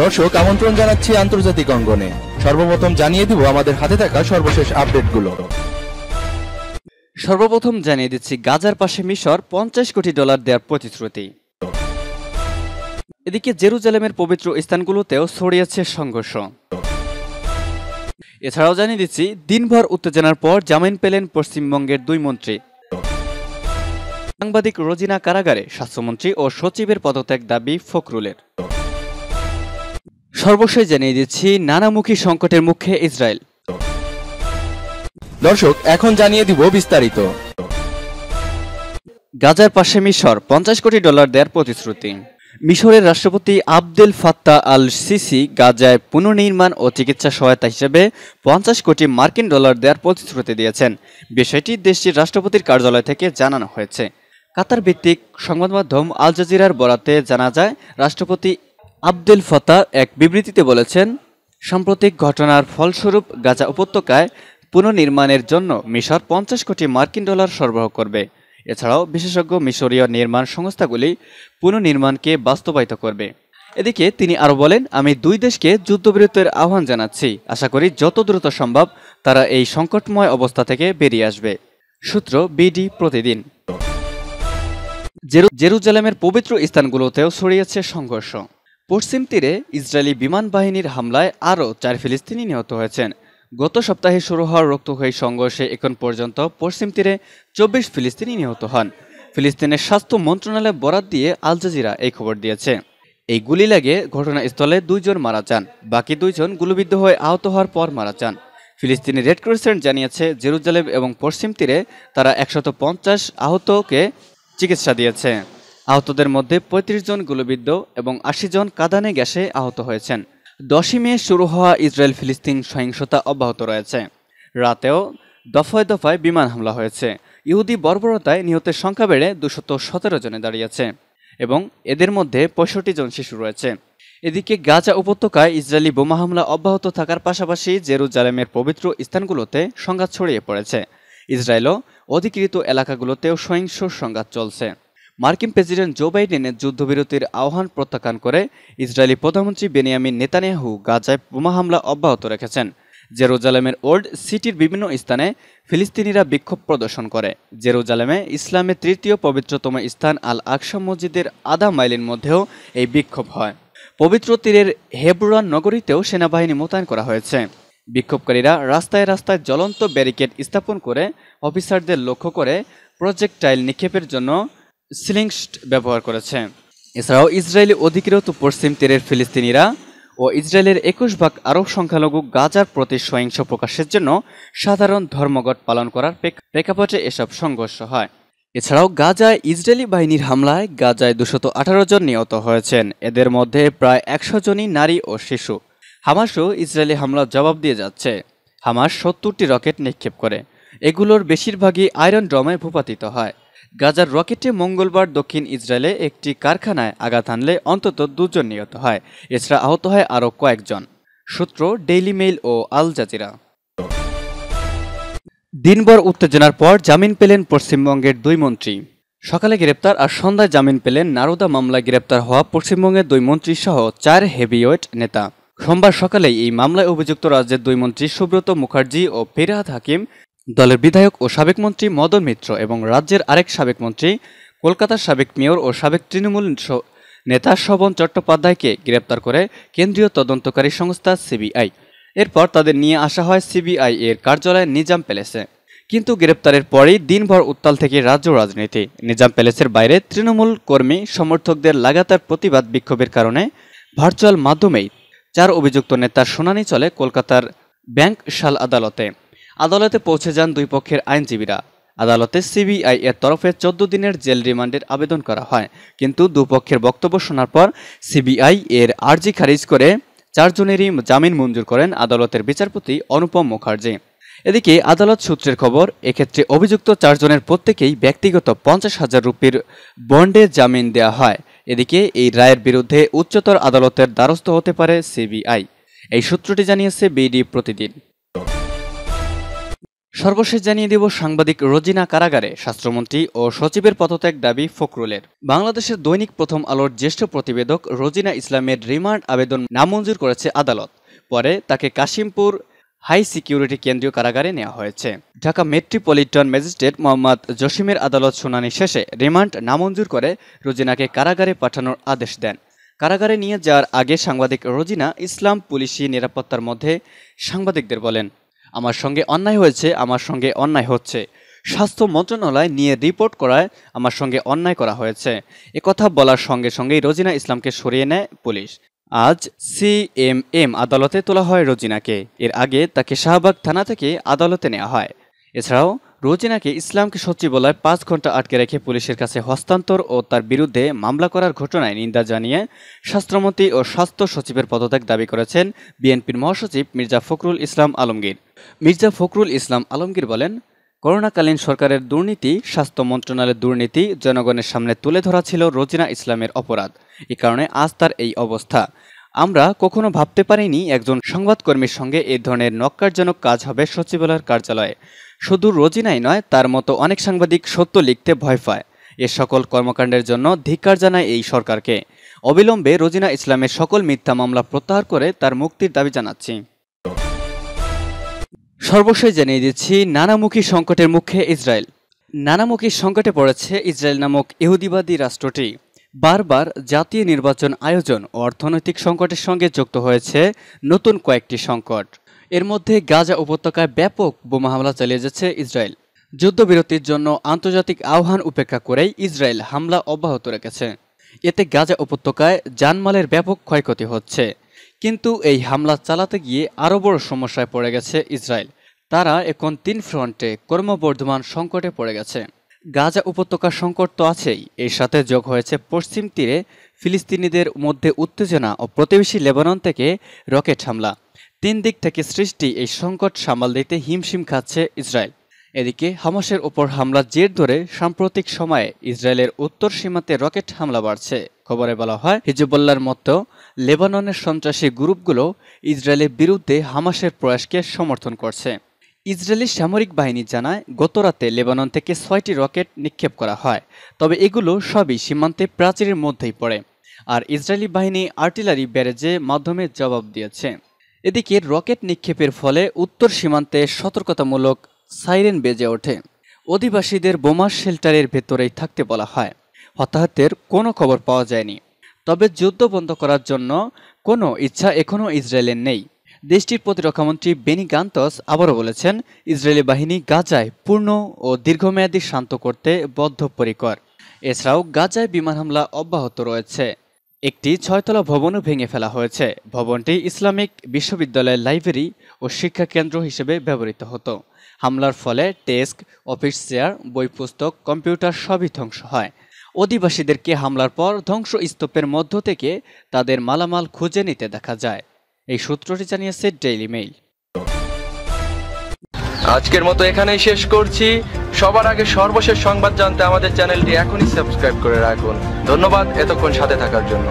দর্শক আমন্ত্রণ জানাচ্ছি আন্তর্জাতিক অঙ্গনে সর্বপ্রথম জানিয়ে দিব আমাদের হাতে থাকা সর্বশেষ আপডেটগুলো সর্বপ্রথম জানিয়ে দিচ্ছি গাজার পাশে মিশর পঞ্চাশ কোটি ডলার দেওয়ার প্রতিশ্রুতি এদিকে জেরুজালেমের পবিত্র স্থানগুলোতেও ছড়িয়েছে সংঘর্ষ এছাড়াও জানিয়ে দিচ্ছি দিনভর উত্তেজনার পর জামিন পেলেন পশ্চিমবঙ্গের দুই মন্ত্রী সাংবাদিক রোজিনা কারাগারে স্বাস্থ্যমন্ত্রী ও সচিবের পদত্যাগ দাবি ফখরুলের সর্বশেষ জানিয়ে দিচ্ছি নানামুখী সংকটের মুখে ইসরায়েল দর্শক এখন জানিয়ে দিব বিস্তারিত গাজার পাশে মিশর পঞ্চাশ কোটি ডলার দেওয়ার প্রতিশ্রুতি মিশরের রাষ্ট্রপতি আবদেল ফাত্তা আল সিসি গাজায় পুনর্নির্মাণ ও চিকিৎসা সহায়তা হিসেবে পঞ্চাশ কোটি মার্কিন ডলার দেওয়ার প্রতিশ্রুতি দিয়েছেন বিষয়টি দেশটির রাষ্ট্রপতির কার্যালয় থেকে জানানো হয়েছে কাতার ভিত্তিক সংবাদ মাধ্যম আল জাজিরার বরাতে জানা যায় রাষ্ট্রপতি আব্দুল ফতাহ এক বিবৃতিতে বলেছেন সাম্প্রতিক ঘটনার ফলস্বরূপ গাজা উপত্যকায় পুনর্নির্মাণের জন্য মিশর পঞ্চাশ কোটি মার্কিন ডলার সরবরাহ করবে এছাড়াও বিশেষজ্ঞ মিশরীয় নির্মাণ সংস্থাগুলি পুনর্নির্মাণকে বাস্তবায়িত করবে এদিকে তিনি আরও বলেন আমি দুই দেশকে যুদ্ধবিরতির আহ্বান জানাচ্ছি আশা করি যত দ্রুত সম্ভব তারা এই সংকটময় অবস্থা থেকে বেরিয়ে আসবে সূত্র বিডি প্রতিদিন জেরুজালেমের পবিত্র স্থানগুলোতেও ছড়িয়েছে সংঘর্ষ পশ্চিম তীরে ইসরায়েলি বিমান বাহিনীর হামলায় আরও চার ফিলিস্তিনি নিহত হয়েছেন গত সপ্তাহে শুরু হওয়ার রক্তক্ষয়ী সংঘর্ষে এখন পর্যন্ত পশ্চিম তীরে চব্বিশ ফিলিস্তিনি নিহত হন ফিলিস্তিনের স্বাস্থ্য মন্ত্রণালয় বরাদ দিয়ে আল জাজিরা এই খবর দিয়েছে এই গুলি লাগে ঘটনাস্থলে দুইজন মারা যান বাকি দুইজন গুলিবিদ্ধ হয়ে আহত হওয়ার পর মারা যান ফিলিস্তিনি রেড ক্রসেন্ট জানিয়েছে জেরুজালেম এবং পশ্চিম তীরে তারা একশত আহতকে চিকিৎসা দিয়েছে আহতদের মধ্যে ৩৫ জন গুলিবিদ্ধ এবং আশি জন কাদানে গ্যাসে আহত হয়েছেন দশই মে শুরু হওয়া ইসরায়েল ফিলিস্তিন সহিংসতা অব্যাহত রয়েছে রাতেও দফায় দফায় বিমান হামলা হয়েছে ইহুদি বর্বরতায় নিহতের সংখ্যা বেড়ে দুশত সতেরো জনে দাঁড়িয়েছে এবং এদের মধ্যে পঁয়ষট্টি জন শিশু রয়েছে এদিকে গাজা উপত্যকায় ইসরায়েলি বোমা হামলা অব্যাহত থাকার পাশাপাশি জেরুজালেমের পবিত্র স্থানগুলোতে সংঘাত ছড়িয়ে পড়েছে ইসরায়েলও অধিকৃত এলাকাগুলোতেও সহিংস সংঘাত চলছে মার্কিন প্রেসিডেন্ট জো বাইডেনের যুদ্ধবিরতির আহ্বান প্রত্যাখ্যান করে ইসরায়েলি প্রধানমন্ত্রী বেনিয়ামিন নেতানিয়াহু গাজায় বোমা হামলা অব্যাহত রেখেছেন জেরুজালেমের ওল্ড সিটির বিভিন্ন স্থানে ফিলিস্তিনিরা বিক্ষোভ প্রদর্শন করে জেরুজালেমে ইসলামের তৃতীয় পবিত্রতম স্থান আল আকসা মসজিদের আধা মাইলের মধ্যেও এই বিক্ষোভ হয় পবিত্র তীরের হেব্রুয়ান নগরীতেও সেনাবাহিনী মোতায়েন করা হয়েছে বিক্ষোভকারীরা রাস্তায় রাস্তায় জ্বলন্ত ব্যারিকেড স্থাপন করে অফিসারদের লক্ষ্য করে প্রজেক্টাইল নিক্ষেপের জন্য সিলিংস্ট ব্যবহার করেছে এছাড়াও ইসরায়েলি অধিকৃত পশ্চিম তীরের ফিলিস্তিনিরা ও ইসরায়েলের একুশ ভাগ আরব সংখ্যালঘু গাজার প্রতি সহিংস প্রকাশের জন্য সাধারণ ধর্মঘট পালন করার প্রেক্ষাপটে এসব সংঘর্ষ হয় এছাড়াও গাজায় ইসরায়েলি বাহিনীর হামলায় গাজায় দুশত আঠারো জন নিহত হয়েছেন এদের মধ্যে প্রায় একশো জনই নারী ও শিশু হামাসও ইসরায়েলি হামলার জবাব দিয়ে যাচ্ছে হামাস সত্তরটি রকেট নিক্ষেপ করে এগুলোর বেশিরভাগই আয়রন ড্রমে ভূপাতিত হয় গাজার রকেটে মঙ্গলবার দক্ষিণ ইসরায়েলে একটি কারখানায় আঘাত হানলে অন্তত দুজন নিহত হয় এছাড়া আহত হয় আরও কয়েকজন সূত্র ডেইলি মেইল ও আল জাজিরা দিনভর উত্তেজনার পর জামিন পেলেন পশ্চিমবঙ্গের দুই মন্ত্রী সকালে গ্রেপ্তার আর সন্ধ্যায় জামিন পেলেন নারদা মামলায় গ্রেপ্তার হওয়া পশ্চিমবঙ্গের দুই মন্ত্রী সহ চার হেভিওয়েট নেতা সোমবার সকালে এই মামলায় অভিযুক্ত রাজ্যের দুই মন্ত্রী সুব্রত মুখার্জি ও ফেরাহাত হাকিম দলের বিধায়ক ও সাবেক মন্ত্রী মদন মিত্র এবং রাজ্যের আরেক সাবেক মন্ত্রী কলকাতার সাবেক মেয়র ও সাবেক তৃণমূল নেতা শোভন চট্টোপাধ্যায়কে গ্রেপ্তার করে কেন্দ্রীয় তদন্তকারী সংস্থা সিবিআই এরপর তাদের নিয়ে আসা হয় সিবিআই এর কার্যালয়ে নিজাম প্যালেসে কিন্তু গ্রেপ্তারের পরেই দিনভর উত্তাল থেকে রাজ্য রাজনীতি নিজাম প্যালেসের বাইরে তৃণমূল কর্মী সমর্থকদের লাগাতার প্রতিবাদ বিক্ষোভের কারণে ভার্চুয়াল মাধ্যমেই চার অভিযুক্ত নেতার শুনানি চলে কলকাতার ব্যাংক শাল আদালতে আদালতে পৌঁছে যান দুই পক্ষের আইনজীবীরা আদালতে সিবিআই এর তরফে চোদ্দ দিনের জেল রিমান্ডের আবেদন করা হয় কিন্তু দুপক্ষের বক্তব্য শোনার পর সিবিআই এর আর্জি খারিজ করে চারজনেরই জামিন মঞ্জুর করেন আদালতের বিচারপতি অনুপম মুখার্জি এদিকে আদালত সূত্রের খবর এক্ষেত্রে অভিযুক্ত চারজনের প্রত্যেকেই ব্যক্তিগত পঞ্চাশ হাজার রুপির বন্ডে জামিন দেয়া হয় এদিকে এই রায়ের বিরুদ্ধে উচ্চতর আদালতের দ্বারস্থ হতে পারে সিবিআই এই সূত্রটি জানিয়েছে বিডি প্রতিদিন সর্বশেষ জানিয়ে দেব সাংবাদিক রোজিনা কারাগারে স্বাস্থ্যমন্ত্রী ও সচিবের পদত্যাগ দাবি ফখরুলের বাংলাদেশের দৈনিক প্রথম আলোর জ্যেষ্ঠ প্রতিবেদক রোজিনা ইসলামের রিমান্ড আবেদন নামঞ্জুর করেছে আদালত পরে তাকে কাশিমপুর হাই সিকিউরিটি কেন্দ্রীয় কারাগারে নেওয়া হয়েছে ঢাকা মেট্রিপলিটন ম্যাজিস্ট্রেট মোহাম্মদ জসিমের আদালত শুনানি শেষে রিমান্ড নামঞ্জুর করে রোজিনাকে কারাগারে পাঠানোর আদেশ দেন কারাগারে নিয়ে যাওয়ার আগে সাংবাদিক রোজিনা ইসলাম পুলিশি নিরাপত্তার মধ্যে সাংবাদিকদের বলেন আমার সঙ্গে অন্যায় হয়েছে আমার সঙ্গে অন্যায় হচ্ছে স্বাস্থ্য মন্ত্রণালয় নিয়ে রিপোর্ট করায় আমার সঙ্গে অন্যায় করা হয়েছে কথা বলার সঙ্গে সঙ্গেই রোজিনা ইসলামকে সরিয়ে নেয় পুলিশ আজ সিএমএম আদালতে তোলা হয় রোজিনাকে এর আগে তাকে শাহবাগ থানা থেকে আদালতে নেওয়া হয় এছাড়াও রোজিনাকে ইসলামকে সচিবালয় পাঁচ ঘন্টা আটকে রেখে পুলিশের কাছে হস্তান্তর ও তার বিরুদ্ধে মামলা করার ঘটনায় নিন্দা জানিয়ে স্বাস্থ্যমন্ত্রী ও স্বাস্থ্য সচিবের পদত্যাগ দাবি করেছেন বিএনপির মহাসচিব মির্জা ফখরুল ইসলাম আলমগীর মির্জা ফখরুল ইসলাম আলমগীর বলেন করোনাকালীন সরকারের দুর্নীতি স্বাস্থ্য মন্ত্রণালয়ের দুর্নীতি জনগণের সামনে তুলে ধরা ছিল রোজিনা ইসলামের অপরাধ এ কারণে আজ তার এই অবস্থা আমরা কখনো ভাবতে পারিনি একজন সংবাদকর্মীর সঙ্গে এ ধরনের নক্কারজনক কাজ হবে সচিবালয়ের কার্যালয়ে শুধু রোজিনাই নয় তার মতো অনেক সাংবাদিক সত্য লিখতে ভয় পায় এ সকল কর্মকাণ্ডের জন্য ধিক্কার জানায় এই সরকারকে অবিলম্বে রোজিনা ইসলামের সকল মিথ্যা মামলা প্রত্যাহার করে তার মুক্তির দাবি জানাচ্ছি সর্বশেষ জানিয়ে দিচ্ছি নানামুখী সংকটের মুখে ইসরায়েল নানামুখী সংকটে পড়েছে ইসরায়েল নামক ইহুদিবাদী রাষ্ট্রটি বারবার জাতীয় নির্বাচন আয়োজন ও অর্থনৈতিক সংকটের সঙ্গে যুক্ত হয়েছে নতুন কয়েকটি সংকট এর মধ্যে গাজা উপত্যকায় ব্যাপক বোমা হামলা চালিয়ে যাচ্ছে ইসরায়েল যুদ্ধবিরতির জন্য আন্তর্জাতিক আহ্বান উপেক্ষা করেই ইসরায়েল হামলা অব্যাহত রেখেছে এতে গাজা উপত্যকায় জানমালের ব্যাপক ক্ষয়ক্ষতি হচ্ছে কিন্তু এই হামলা চালাতে গিয়ে আরও বড় সমস্যায় পড়ে গেছে ইসরায়েল তারা এখন তিন ফ্রন্টে কর্মবর্ধমান সংকটে পড়ে গেছে গাজা উপত্যকার সংকট তো আছেই এর সাথে যোগ হয়েছে পশ্চিম তীরে ফিলিস্তিনিদের মধ্যে উত্তেজনা ও প্রতিবেশী লেবানন থেকে রকেট হামলা তিন দিক থেকে সৃষ্টি এই সংকট সামাল দিতে হিমশিম খাচ্ছে ইসরায়েল এদিকে হামাসের ওপর হামলার জের ধরে সাম্প্রতিক সময়ে ইসরায়েলের উত্তর সীমান্তে রকেট হামলা বাড়ছে খবরে বলা হয় হিজবুল্লার মতো লেবাননের সন্ত্রাসী গ্রুপগুলো ইসরায়েলের বিরুদ্ধে হামাসের প্রয়াসকে সমর্থন করছে ইসরায়েলি সামরিক বাহিনী জানায় গত রাতে লেবানন থেকে ছয়টি রকেট নিক্ষেপ করা হয় তবে এগুলো সবই সীমান্তে প্রাচীরের মধ্যেই পড়ে আর ইসরায়েলি বাহিনী আর্টিলারি ব্যারেজে মাধ্যমে জবাব দিয়েছে এদিকে রকেট নিক্ষেপের ফলে উত্তর সীমান্তে সতর্কতামূলক সাইরেন বেজে ওঠে অধিবাসীদের বোমা শেল্টারের ভেতরেই থাকতে বলা হয় হতাহতের কোনো খবর পাওয়া যায়নি তবে যুদ্ধ বন্ধ করার জন্য কোনো ইচ্ছা এখনও ইসরায়েলের নেই দেশটির প্রতিরক্ষামন্ত্রী বেনি গান্তস আবারও বলেছেন ইসরায়েলি বাহিনী গাজায় পূর্ণ ও দীর্ঘমেয়াদী শান্ত করতে বদ্ধপরিকর এছাড়াও গাজায় বিমান হামলা অব্যাহত রয়েছে একটি ছয়তলা ভবনও ভেঙে ফেলা হয়েছে ভবনটি ইসলামিক বিশ্ববিদ্যালয়ের লাইব্রেরি ও শিক্ষা কেন্দ্র হিসেবে ব্যবহৃত হতো হামলার ফলে ডেস্ক অফিস চেয়ার বই পুস্তক কম্পিউটার সবই ধ্বংস হয় অধিবাসীদেরকে হামলার পর ধ্বংস স্তূপের মধ্য থেকে তাদের মালামাল খুঁজে নিতে দেখা যায় এই সূত্রটি জানিয়েছে ডেইলি মেইল আজকের মতো এখানেই শেষ করছি সবার আগে সর্বশেষ সংবাদ জানতে আমাদের চ্যানেলটি এখনই সাবস্ক্রাইব করে রাখুন ধন্যবাদ এতক্ষণ সাথে থাকার জন্য